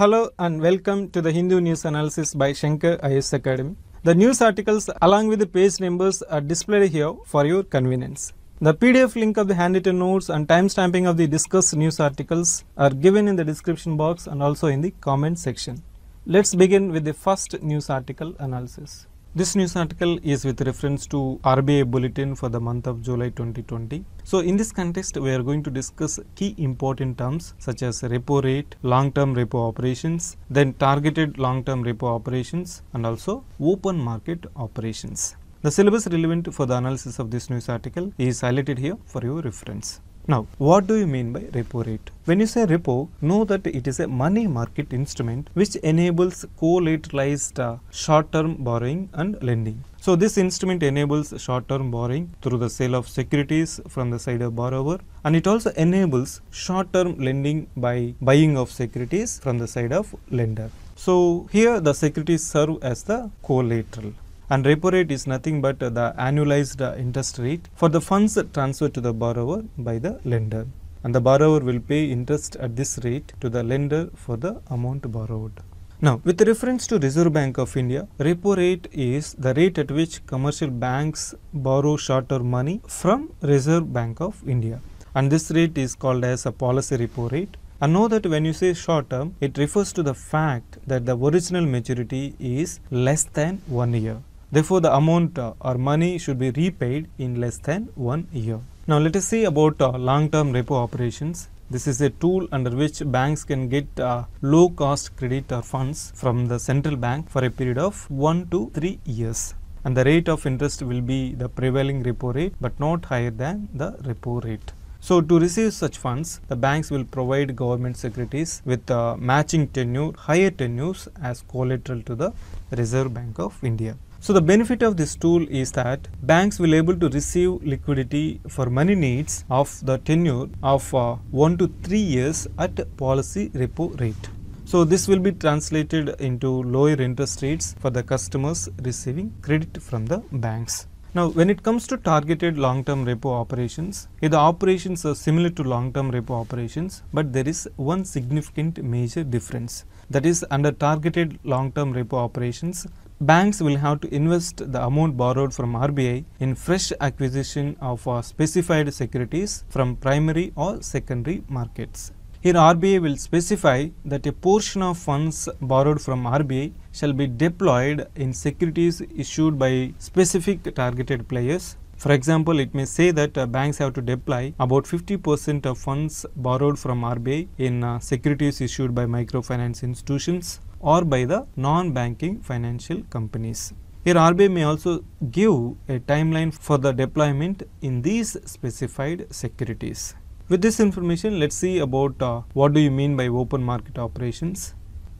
Hello and welcome to the Hindu News Analysis by Shankar IS Academy. The news articles along with the page numbers are displayed here for your convenience. The PDF link of the handwritten notes and timestamping of the discussed news articles are given in the description box and also in the comment section. Let's begin with the first news article analysis. This news article is with reference to RBI bulletin for the month of July 2020. So in this context, we are going to discuss key important terms such as repo rate, long-term repo operations, then targeted long-term repo operations and also open market operations. The syllabus relevant for the analysis of this news article is highlighted here for your reference. Now, what do you mean by repo rate? When you say repo, know that it is a money market instrument which enables collateralized uh, short-term borrowing and lending. So this instrument enables short-term borrowing through the sale of securities from the side of borrower and it also enables short-term lending by buying of securities from the side of lender. So here the securities serve as the collateral and repo rate is nothing but the annualized interest rate for the funds transferred to the borrower by the lender and the borrower will pay interest at this rate to the lender for the amount borrowed. Now, with reference to Reserve Bank of India, repo rate is the rate at which commercial banks borrow short-term money from Reserve Bank of India. And this rate is called as a policy repo rate. And know that when you say short term, it refers to the fact that the original maturity is less than one year. Therefore, the amount uh, or money should be repaid in less than one year. Now, let us see about uh, long-term repo operations. This is a tool under which banks can get uh, low cost credit or uh, funds from the central bank for a period of 1 to 3 years. And the rate of interest will be the prevailing repo rate but not higher than the repo rate. So to receive such funds, the banks will provide government securities with uh, matching tenure, higher tenures as collateral to the Reserve Bank of India. So the benefit of this tool is that banks will able to receive liquidity for money needs of the tenure of uh, 1 to 3 years at policy repo rate. So this will be translated into lower interest rates for the customers receiving credit from the banks. Now, when it comes to targeted long-term repo operations, the operations are similar to long-term repo operations, but there is one significant major difference. That is, under targeted long-term repo operations, banks will have to invest the amount borrowed from RBI in fresh acquisition of uh, specified securities from primary or secondary markets. Here RBI will specify that a portion of funds borrowed from RBI shall be deployed in securities issued by specific targeted players. For example, it may say that uh, banks have to deploy about 50% of funds borrowed from RBI in uh, securities issued by microfinance institutions or by the non-banking financial companies. Here RBI may also give a timeline for the deployment in these specified securities. With this information, let's see about uh, what do you mean by open market operations.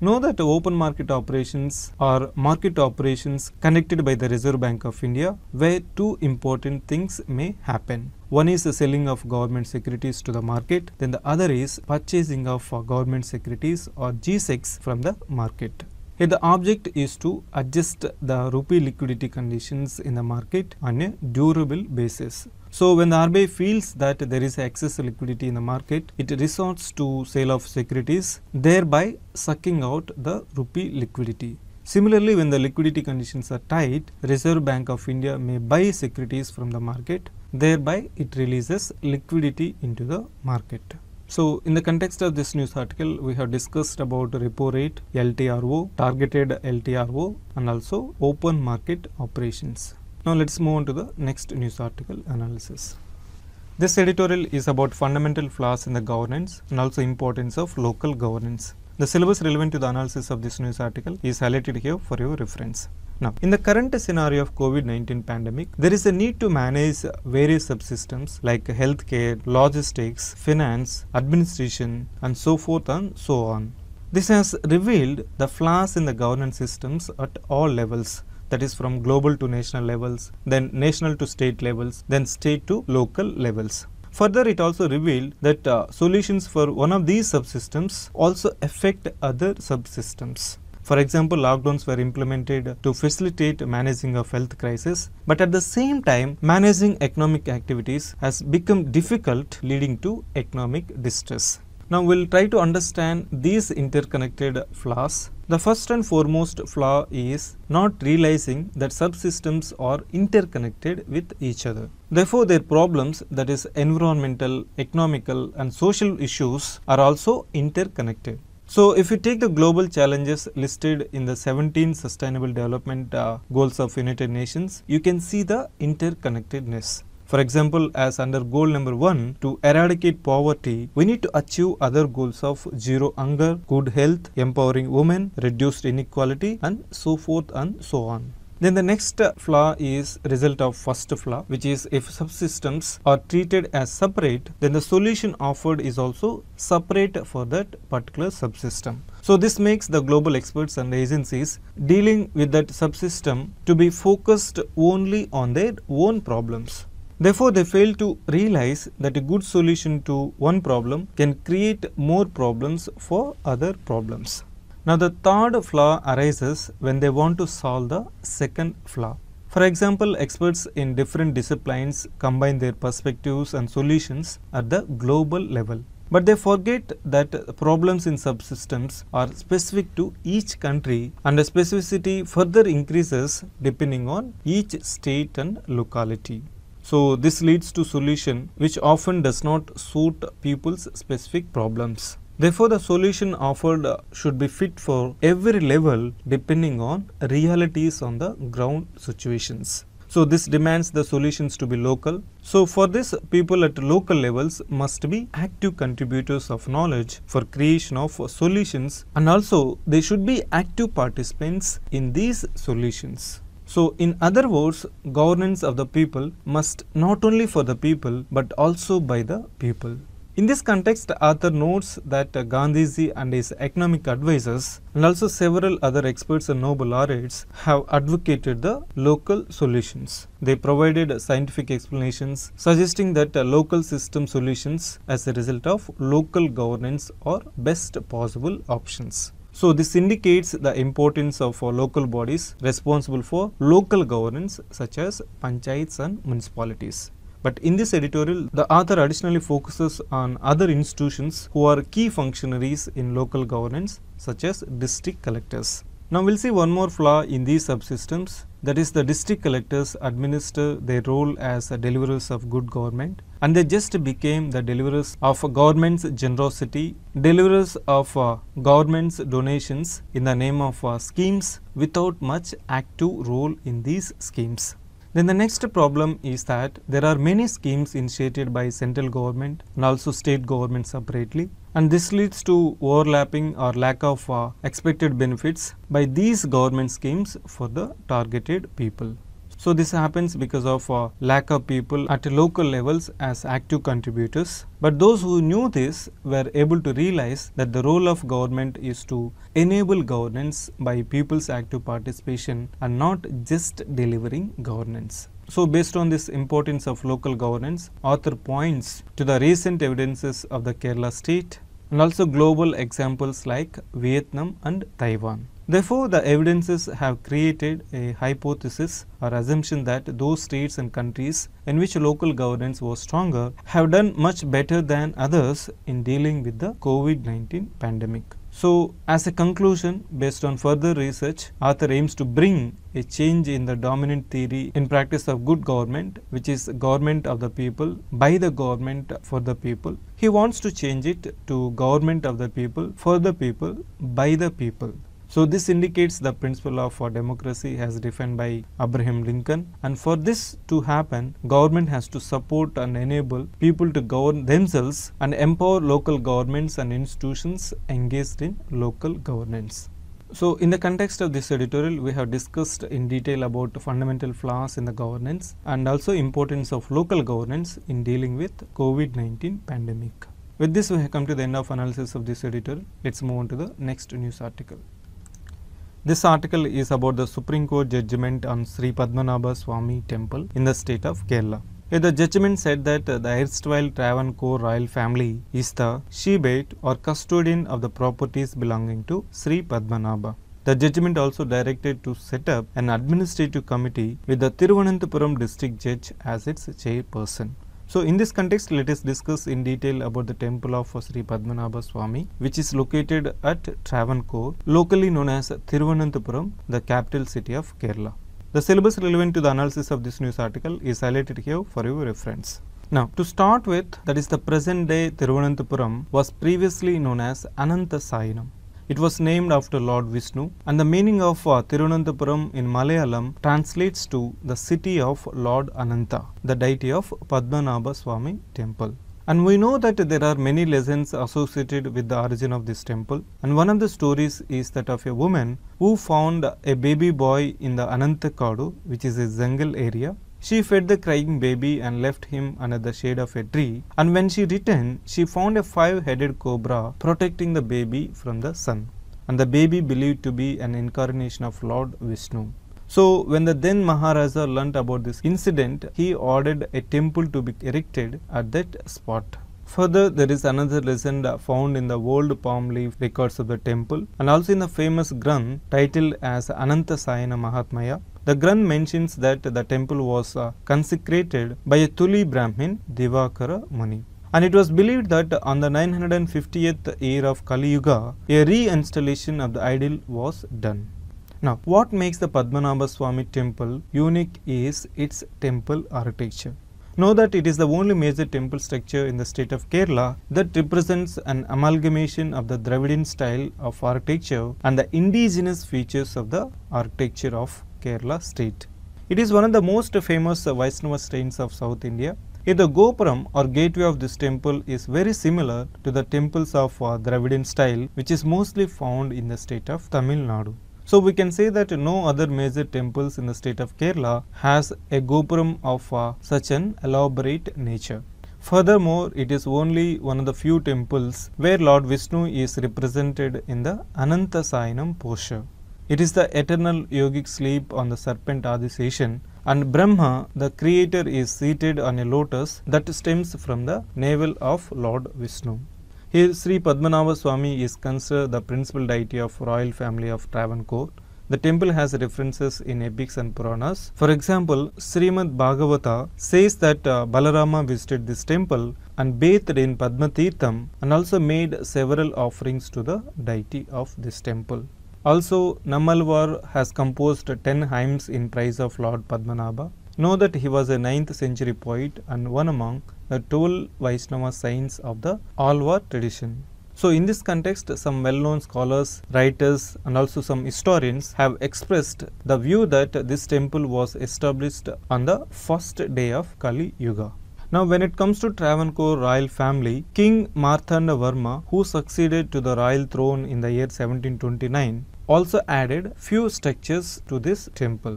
Know that open market operations are market operations connected by the Reserve Bank of India where two important things may happen. One is the selling of government securities to the market, then the other is purchasing of government securities or G6 from the market. Here the object is to adjust the rupee liquidity conditions in the market on a durable basis. So when the RBI feels that there is excess liquidity in the market, it resorts to sale of securities, thereby sucking out the rupee liquidity. Similarly, when the liquidity conditions are tight, Reserve Bank of India may buy securities from the market, thereby it releases liquidity into the market. So, in the context of this news article, we have discussed about repo rate, LTRO, targeted LTRO and also open market operations. Now let us move on to the next news article analysis. This editorial is about fundamental flaws in the governance and also importance of local governance. The syllabus relevant to the analysis of this news article is highlighted here for your reference. Now, in the current scenario of COVID-19 pandemic, there is a need to manage various subsystems like healthcare, logistics, finance, administration and so forth and so on. This has revealed the flaws in the governance systems at all levels that is from global to national levels, then national to state levels, then state to local levels. Further, it also revealed that uh, solutions for one of these subsystems also affect other subsystems. For example, lockdowns were implemented to facilitate managing of health crisis, but at the same time, managing economic activities has become difficult leading to economic distress. Now we'll try to understand these interconnected flaws. The first and foremost flaw is not realizing that subsystems are interconnected with each other. Therefore, their problems that is environmental, economical and social issues are also interconnected. So if you take the global challenges listed in the 17 Sustainable Development uh, Goals of United Nations, you can see the interconnectedness. For example, as under goal number 1, to eradicate poverty, we need to achieve other goals of zero hunger, good health, empowering women, reduced inequality and so forth and so on. Then the next flaw is result of first flaw which is if subsystems are treated as separate then the solution offered is also separate for that particular subsystem. So this makes the global experts and agencies dealing with that subsystem to be focused only on their own problems Therefore, they fail to realize that a good solution to one problem can create more problems for other problems. Now, the third flaw arises when they want to solve the second flaw. For example, experts in different disciplines combine their perspectives and solutions at the global level. But they forget that problems in subsystems are specific to each country and the specificity further increases depending on each state and locality. So this leads to solution which often does not suit people's specific problems. Therefore, the solution offered should be fit for every level depending on realities on the ground situations. So this demands the solutions to be local. So for this, people at local levels must be active contributors of knowledge for creation of solutions and also they should be active participants in these solutions. So in other words, governance of the people must not only for the people but also by the people. In this context, Arthur notes that Gandhiji and his economic advisors and also several other experts and Nobel laureates have advocated the local solutions. They provided scientific explanations suggesting that local system solutions as a result of local governance are best possible options. So, this indicates the importance of local bodies responsible for local governance such as panchayats and municipalities. But in this editorial, the author additionally focuses on other institutions who are key functionaries in local governance such as district collectors. Now, we will see one more flaw in these subsystems that is the district collectors administer their role as deliverers of good government and they just became the deliverers of government's generosity, deliverers of uh, government's donations in the name of uh, schemes without much active role in these schemes. Then the next problem is that there are many schemes initiated by central government and also state government separately and this leads to overlapping or lack of uh, expected benefits by these government schemes for the targeted people. So this happens because of uh, lack of people at local levels as active contributors. But those who knew this were able to realize that the role of government is to enable governance by people's active participation and not just delivering governance. So based on this importance of local governance, author points to the recent evidences of the Kerala state and also global examples like Vietnam and Taiwan. Therefore, the evidences have created a hypothesis or assumption that those states and countries in which local governance was stronger have done much better than others in dealing with the COVID-19 pandemic. So, as a conclusion, based on further research, Arthur aims to bring a change in the dominant theory in practice of good government, which is government of the people, by the government, for the people. He wants to change it to government of the people, for the people, by the people. So this indicates the principle of democracy as defined by Abraham Lincoln and for this to happen government has to support and enable people to govern themselves and empower local governments and institutions engaged in local governance. So, in the context of this editorial, we have discussed in detail about fundamental flaws in the governance and also importance of local governance in dealing with COVID-19 pandemic. With this, we have come to the end of analysis of this editorial. Let's move on to the next news article. This article is about the Supreme Court judgment on Sri Padmanabha Swami temple in the state of Kerala. Eh, the judgment said that uh, the erstwhile Travancore royal family is the shebate or custodian of the properties belonging to Sri Padmanabha. The judgment also directed to set up an administrative committee with the Thiruvananthapuram district judge as its chairperson. So, in this context let us discuss in detail about the temple of Sri Padmanabha Swami which is located at Travancore locally known as Thiruvananthapuram the capital city of Kerala. The syllabus relevant to the analysis of this news article is highlighted here for your reference. Now, to start with, that is the present day Thiruvananthapuram was previously known as Ananthasayanam. It was named after Lord Vishnu and the meaning of uh, Tirunandapuram in Malayalam translates to the city of Lord Ananta, the deity of Padmanabha Swami temple. And we know that there are many legends associated with the origin of this temple. And one of the stories is that of a woman who found a baby boy in the Anantakadu, which is a jungle area, she fed the crying baby and left him under the shade of a tree. And when she returned, she found a five headed cobra protecting the baby from the sun. And the baby believed to be an incarnation of Lord Vishnu. So, when the then Maharaja learnt about this incident, he ordered a temple to be erected at that spot. Further, there is another legend found in the old palm leaf records of the temple and also in the famous Granth titled as Ananta Sayana Mahatmya the Granth mentions that the temple was uh, consecrated by a Tuli Brahmin, Devakara Muni. And it was believed that on the 950th year of Kali Yuga, a reinstallation of the idol was done. Now, what makes the Padmanabha Swami temple unique is its temple architecture. Know that it is the only major temple structure in the state of Kerala that represents an amalgamation of the Dravidian style of architecture and the indigenous features of the architecture of Kerala state. It is one of the most famous Vaishnava saints of South India. the Gopuram or gateway of this temple is very similar to the temples of uh, Dravidian style which is mostly found in the state of Tamil Nadu. So we can say that no other major temples in the state of Kerala has a Gopuram of uh, such an elaborate nature. Furthermore, it is only one of the few temples where Lord Vishnu is represented in the Ananta Sainam posture. It is the eternal yogic sleep on the serpent Adisation and Brahma, the creator, is seated on a lotus that stems from the navel of Lord Vishnu. Here, Sri Padmanabha Swami is considered the principal deity of royal family of Travancore. The temple has references in epics and Puranas. For example, Srimad Bhagavata says that uh, Balarama visited this temple and bathed in Padmatirtham and also made several offerings to the deity of this temple. Also, Namalwar has composed 10 hymns in praise of Lord Padmanabha. Know that he was a 9th century poet and one among the 12 Vaishnava saints of the Alwar tradition. So, in this context, some well known scholars, writers, and also some historians have expressed the view that this temple was established on the first day of Kali Yuga. Now, when it comes to Travancore royal family, King Marthanda Verma, who succeeded to the royal throne in the year 1729, also added few structures to this temple.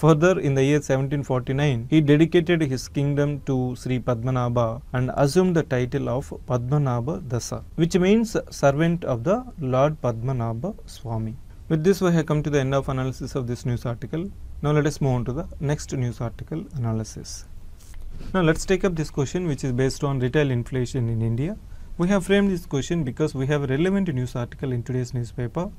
Further, in the year 1749, he dedicated his kingdom to Sri Padmanabha and assumed the title of Padmanabha Dasa, which means servant of the Lord Padmanabha Swami. With this, we have come to the end of analysis of this news article. Now, let us move on to the next news article analysis. Now, let's take up this question which is based on retail inflation in India. We have framed this question because we have a relevant news article in today's newspaper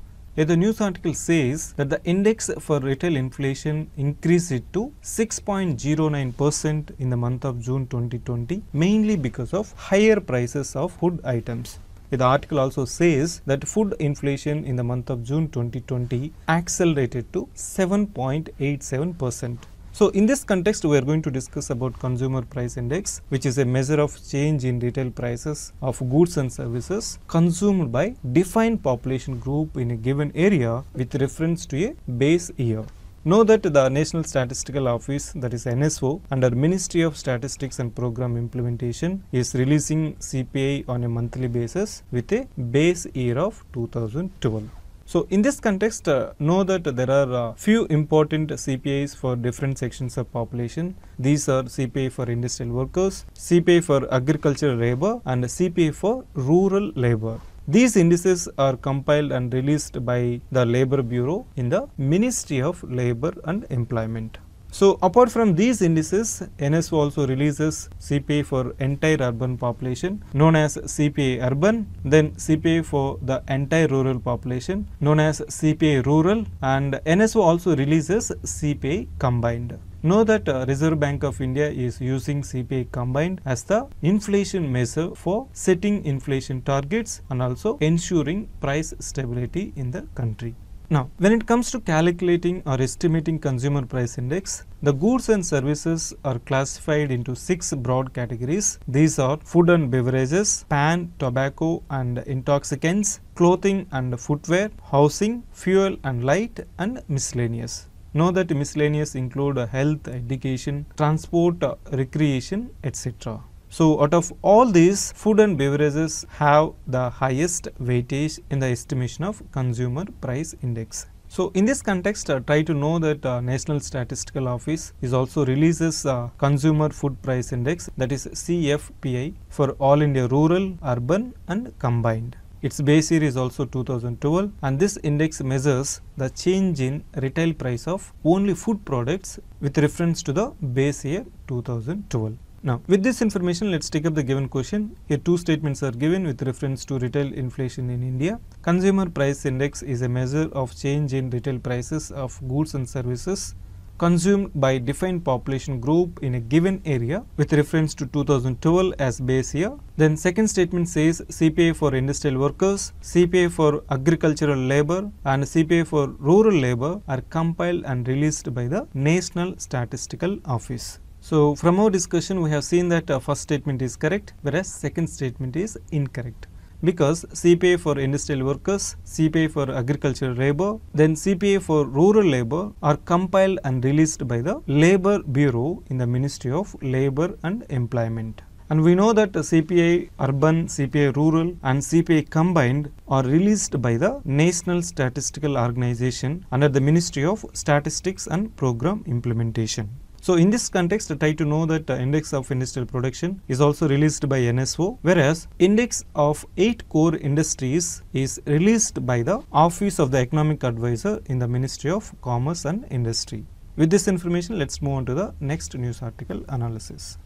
the news article says that the index for retail inflation increased to 6.09% in the month of June 2020, mainly because of higher prices of food items. The article also says that food inflation in the month of June 2020 accelerated to 7.87%. So, in this context we are going to discuss about consumer price index which is a measure of change in retail prices of goods and services consumed by defined population group in a given area with reference to a base year. Know that the National Statistical Office that is NSO under Ministry of Statistics and Program Implementation is releasing CPI on a monthly basis with a base year of 2012. So in this context, uh, know that there are uh, few important CPIs for different sections of population. These are CPI for industrial workers, CPI for agricultural labor and CPI for rural labor. These indices are compiled and released by the Labor Bureau in the Ministry of Labor and Employment. So, apart from these indices, NSO also releases CPA for entire urban population known as CPA urban, then CPA for the entire rural population known as CPA rural and NSO also releases CPA combined. Know that uh, Reserve Bank of India is using CPI combined as the inflation measure for setting inflation targets and also ensuring price stability in the country. Now, when it comes to calculating or estimating consumer price index, the goods and services are classified into six broad categories. These are food and beverages, pan, tobacco and intoxicants, clothing and footwear, housing, fuel and light, and miscellaneous. Know that miscellaneous include health, education, transport, recreation, etc. So, out of all these, food and beverages have the highest weightage in the estimation of consumer price index. So, in this context, uh, try to know that uh, National Statistical Office is also releases uh, Consumer Food Price Index that is CFPI for all India rural, urban and combined. Its base year is also 2012 and this index measures the change in retail price of only food products with reference to the base year 2012. Now, with this information, let's take up the given question. Here two statements are given with reference to retail inflation in India. Consumer price index is a measure of change in retail prices of goods and services consumed by defined population group in a given area with reference to 2012 as base year. Then second statement says CPA for industrial workers, CPA for agricultural labor and CPA for rural labor are compiled and released by the National Statistical Office. So from our discussion we have seen that uh, first statement is correct whereas second statement is incorrect because CPA for industrial workers, CPA for agricultural labor, then CPA for rural labor are compiled and released by the Labor Bureau in the Ministry of Labor and Employment. And we know that uh, CPA urban, CPA rural and CPA combined are released by the National Statistical Organization under the Ministry of Statistics and Program Implementation. So in this context, try to know that uh, index of industrial production is also released by NSO, whereas index of 8 core industries is released by the Office of the Economic Advisor in the Ministry of Commerce and Industry. With this information, let's move on to the next news article analysis.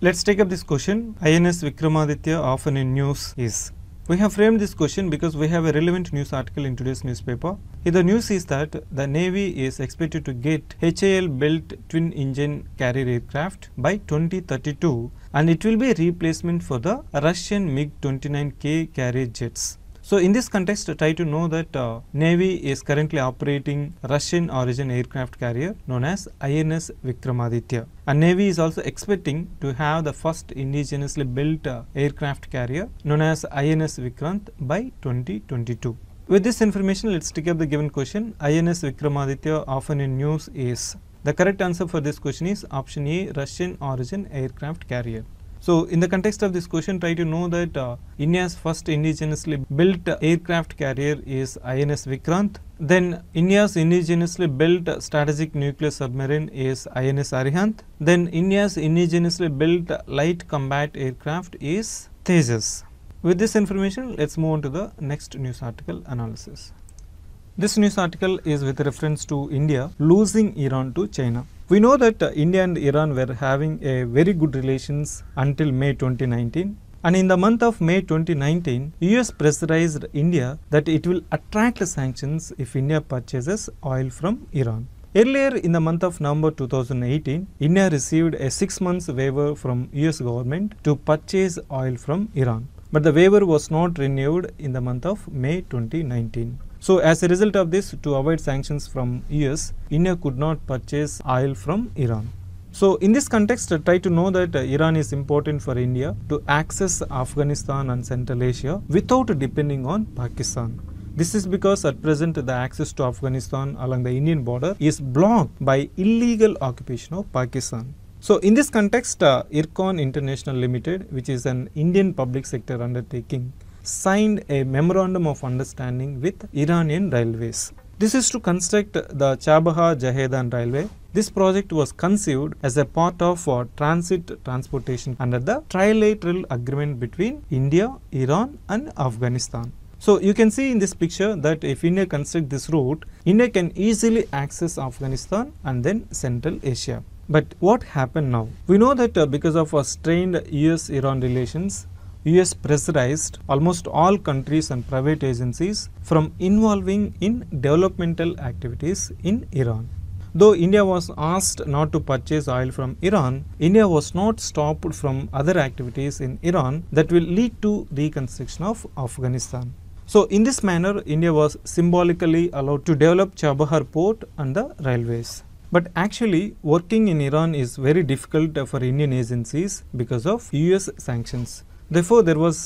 Let's take up this question. INS Vikramaditya often in news is we have framed this question because we have a relevant news article in today's newspaper. the news is that the Navy is expected to get HAL-built twin-engine carrier aircraft by 2032 and it will be a replacement for the Russian MiG-29K carrier jets. So, in this context try to know that uh, Navy is currently operating Russian origin aircraft carrier known as INS Vikramaditya and Navy is also expecting to have the first indigenously built uh, aircraft carrier known as INS Vikrant by 2022. With this information let's take up the given question INS Vikramaditya often in news is the correct answer for this question is option A Russian origin aircraft carrier. So, in the context of this question, try to know that uh, India's first indigenously built aircraft carrier is INS Vikrant. Then India's indigenously built strategic nuclear submarine is INS Arihant. Then India's indigenously built light combat aircraft is Tejas. With this information, let's move on to the next news article analysis. This news article is with reference to India losing Iran to China. We know that uh, India and Iran were having a very good relations until May 2019 and in the month of May 2019, US pressurized India that it will attract sanctions if India purchases oil from Iran. Earlier in the month of November 2018, India received a 6 months waiver from US government to purchase oil from Iran. But the waiver was not renewed in the month of May 2019. So as a result of this, to avoid sanctions from US, India could not purchase oil from Iran. So in this context, uh, try to know that uh, Iran is important for India to access Afghanistan and Central Asia without depending on Pakistan. This is because at present the access to Afghanistan along the Indian border is blocked by illegal occupation of Pakistan. So in this context, uh, IRCON International Limited, which is an Indian public sector undertaking, signed a memorandum of understanding with Iranian railways. This is to construct the chabahar jahedan railway this project was conceived as a part of uh, transit transportation under the trilateral agreement between India, Iran and Afghanistan. So you can see in this picture that if India construct this route, India can easily access Afghanistan and then Central Asia. But what happened now? We know that uh, because of a strained US-Iran relations, US pressurized almost all countries and private agencies from involving in developmental activities in Iran. Though India was asked not to purchase oil from Iran, India was not stopped from other activities in Iran that will lead to reconstruction of Afghanistan. So in this manner, India was symbolically allowed to develop Chabahar port and the railways. But actually, working in Iran is very difficult for Indian agencies because of US sanctions. Therefore, there was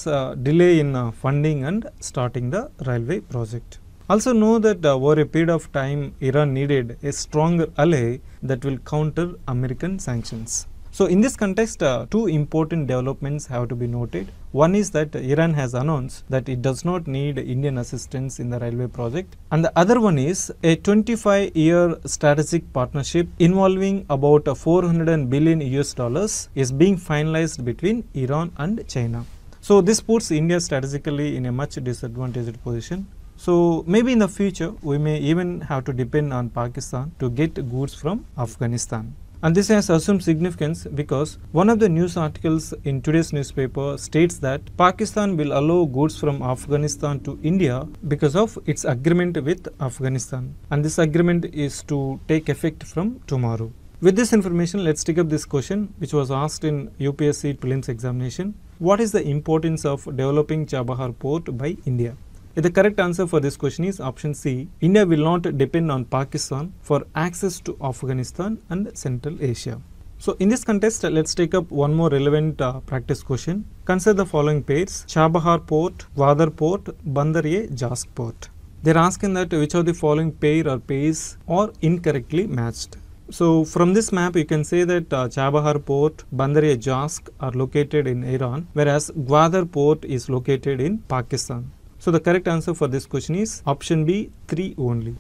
delay in uh, funding and starting the railway project. Also know that uh, over a period of time, Iran needed a stronger ally that will counter American sanctions. So in this context, uh, two important developments have to be noted. One is that Iran has announced that it does not need Indian assistance in the railway project. And the other one is a 25-year strategic partnership involving about 400 billion US dollars is being finalized between Iran and China. So this puts India strategically in a much disadvantaged position. So maybe in the future, we may even have to depend on Pakistan to get goods from Afghanistan. And this has assumed significance because one of the news articles in today's newspaper states that Pakistan will allow goods from Afghanistan to India because of its agreement with Afghanistan. And this agreement is to take effect from tomorrow. With this information, let's take up this question which was asked in UPSC prelims examination. What is the importance of developing Chabahar port by India? The correct answer for this question is option C. India will not depend on Pakistan for access to Afghanistan and Central Asia. So in this contest, let's take up one more relevant uh, practice question. Consider the following pairs, Chabahar port, Wadar port, Bandar-e Jask port. They're asking that which of the following pair or pairs are incorrectly matched. So from this map, you can say that uh, Chabahar port, Bandar-e Jask are located in Iran, whereas Gwadar port is located in Pakistan. So the correct answer for this question is option B 3 only.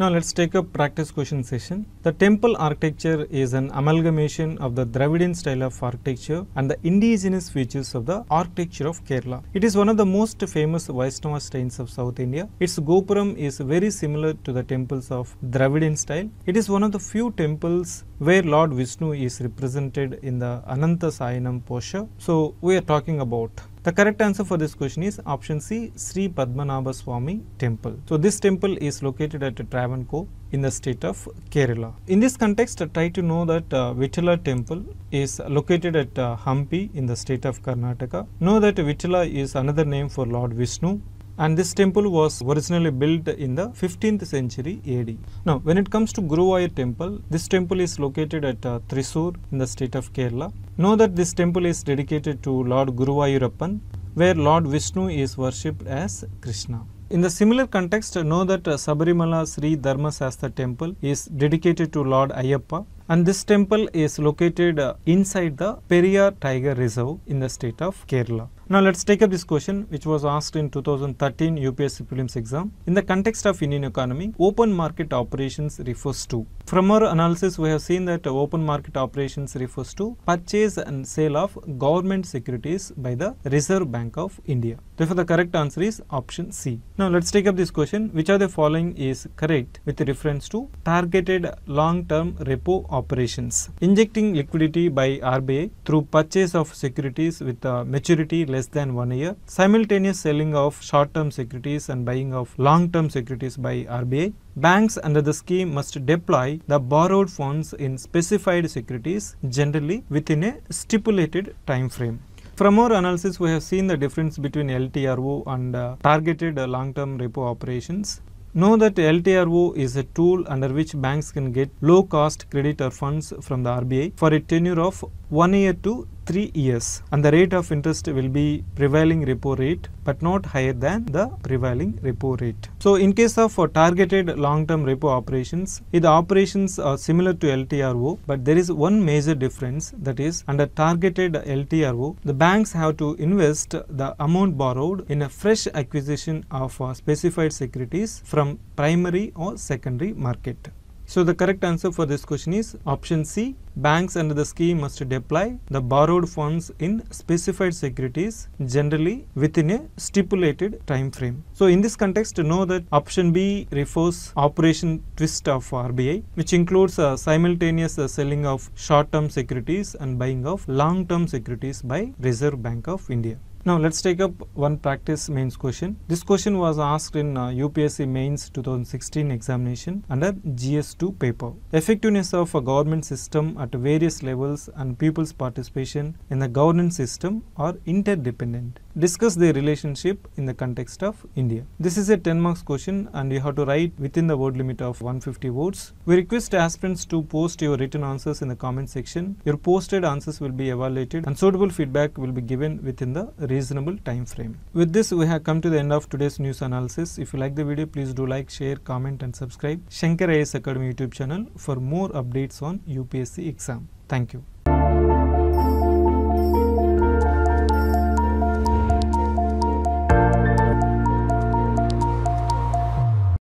Now let's take a practice question session. The temple architecture is an amalgamation of the Dravidian style of architecture and the indigenous features of the architecture of Kerala. It is one of the most famous Vaishnava strains of South India. Its Gopuram is very similar to the temples of Dravidian style. It is one of the few temples where Lord Vishnu is represented in the Ananta Sayanam posture. So we are talking about the correct answer for this question is option C Sri Padmanabha Swami temple. So this temple is located at Travancore in the state of Kerala. In this context try to know that uh, Vitala temple is located at uh, Hampi in the state of Karnataka. Know that Vitala is another name for Lord Vishnu and this temple was originally built in the 15th century AD. Now when it comes to Guruvayur temple, this temple is located at uh, Thrissur in the state of Kerala. Know that this temple is dedicated to Lord Guruvayurappan where Lord Vishnu is worshipped as Krishna. In the similar context, know that uh, Sabarimala Sri Dharma temple is dedicated to Lord Ayappa and this temple is located uh, inside the Periyar Tiger Reserve in the state of Kerala. Now let's take up this question which was asked in 2013 UPSC prelims exam. In the context of Indian economy, open market operations refers to. From our analysis, we have seen that open market operations refers to purchase and sale of government securities by the Reserve Bank of India. Therefore, the correct answer is option C. Now let's take up this question. Which of the following is correct with reference to targeted long-term repo operations? Injecting liquidity by RBI through purchase of securities with maturity less less than one year, simultaneous selling of short-term securities and buying of long-term securities by RBI, banks under the scheme must deploy the borrowed funds in specified securities generally within a stipulated time frame. From our analysis, we have seen the difference between LTRO and uh, targeted uh, long-term repo operations. Know that LTRO is a tool under which banks can get low-cost credit or funds from the RBI for a tenure of 1 year to 3 years and the rate of interest will be prevailing repo rate but not higher than the prevailing repo rate. So in case of uh, targeted long-term repo operations, the operations are similar to LTRO but there is one major difference that is under targeted LTRO, the banks have to invest the amount borrowed in a fresh acquisition of uh, specified securities from primary or secondary market. So the correct answer for this question is option C. Banks under the scheme must deploy the borrowed funds in specified securities generally within a stipulated time frame. So in this context know that option B refers operation twist of RBI which includes a uh, simultaneous uh, selling of short-term securities and buying of long-term securities by Reserve Bank of India. Now, let us take up one practice mains question. This question was asked in uh, UPSC mains 2016 examination under GS2 paper. Effectiveness of a government system at various levels and people's participation in the governance system are interdependent discuss their relationship in the context of India. This is a 10 marks question and you have to write within the word limit of 150 words. We request aspirants to post your written answers in the comment section. Your posted answers will be evaluated and suitable feedback will be given within the reasonable time frame. With this we have come to the end of today's news analysis. If you like the video please do like, share, comment and subscribe Shankar IAS Academy YouTube channel for more updates on UPSC exam. Thank you.